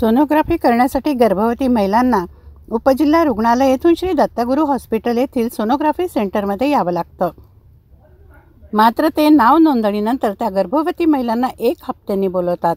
sonography करण्यासाठी गर्भवती महिलांना उपजिल्हा रुग्णालय येथून श्री दत्तगुरू हॉस्पिटल येथील सोनोग्राफी सेंटरमध्ये यावं लागतं मात्र ते नाव नोंदणीनंतर त्या गर्भवती महिलांना एक हप्त्यांनी बोलवतात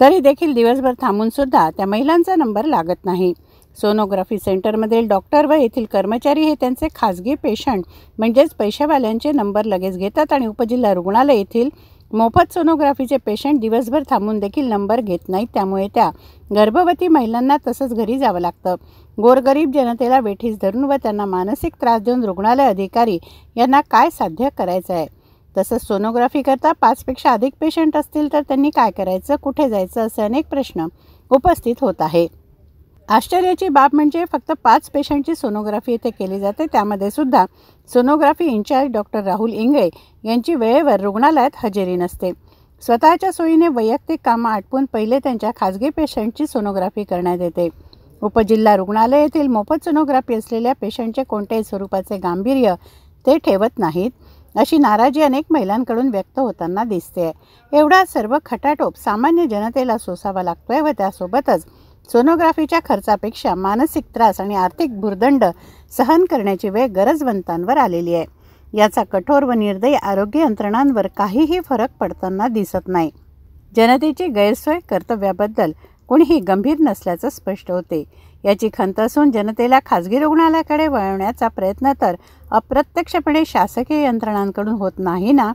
तरी देखील दिवसभर थांबूनसुद्धा त्या महिलांचा नंबर लागत नाही सोनोग्राफी सेंटरमधील डॉक्टर व येथील कर्मचारी हे त्यांचे खाजगी पेशंट म्हणजेच पैशावाल्यांचे नंबर लगेच घेतात आणि उपजिल्हा रुग्णालय येथील मोफत सोनोग्राफीचे पेशंट दिवसभर थांबून देखील नंबर घेत नाहीत त्यामुळे त्या गर्भवती महिलांना तसंच घरी जावं लागतं गोरगरीब जनतेला वेठीस धरून व त्यांना मानसिक त्रास देऊन रुग्णालय अधिकारी यांना काय साध्य करायचं आहे तसंच सोनोग्राफी करता पाचपेक्षा अधिक पेशंट असतील तर त्यांनी काय करायचं कुठे जायचं असे अनेक प्रश्न उपस्थित होत आहेत आश्चर्याची बाब म्हणजे फक्त पाच पेशंटची सोनोग्राफी येथे केली जाते त्यामध्ये सुद्धा sonography incharge doctor Rahul Ingale यांची वेळेवर रुग्णालयात हजेरी नसते स्वतःच्या सोयीने वैयक्तिक कामं आटपून पहिले त्यांच्या खाजगी पेशंटची सोनोग्राफी करण्यात येते उपजिल्हा रुग्णालय येथील मोफत सोनोग्राफी असलेल्या पेशंटचे कोणत्याही स्वरूपाचे गांभीर्य ते ठेवत नाहीत अशी नाराजी अनेक महिलांकडून व्यक्त होताना दिसते एवढा सर्व खटाटोप सामान्य जनतेला सोसावा लागतोय व त्यासोबतच सोनोग्राफीच्या खर्चापेक्षा मानसिक त्रास आणि आर्थिक भुर्दंड सहन करण्याची वेळ गरजवंतांवर आलेली आहे याचा कठोर व निर्दयी आरोग्य यंत्रणांवर काहीही फरक पडताना दिसत नाही जनतेची गैरसोय कर्तव्याबद्दल कोणीही गंभीर नसल्याचं स्पष्ट होते याची खंत असून जनतेला खाजगी रुग्णालयाकडे वळवण्याचा प्रयत्न तर अप्रत्यक्षपणे शासकीय यंत्रणांकडून होत नाही ना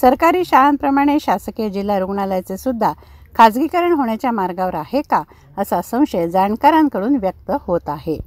सरकारी शाळांप्रमाणे शासकीय जिल्हा रुग्णालयाचे सुद्धा खाजगीकरण होण्याच्या मार्गावर आहे का असा संशय जाणकारांकडून व्यक्त होत आहे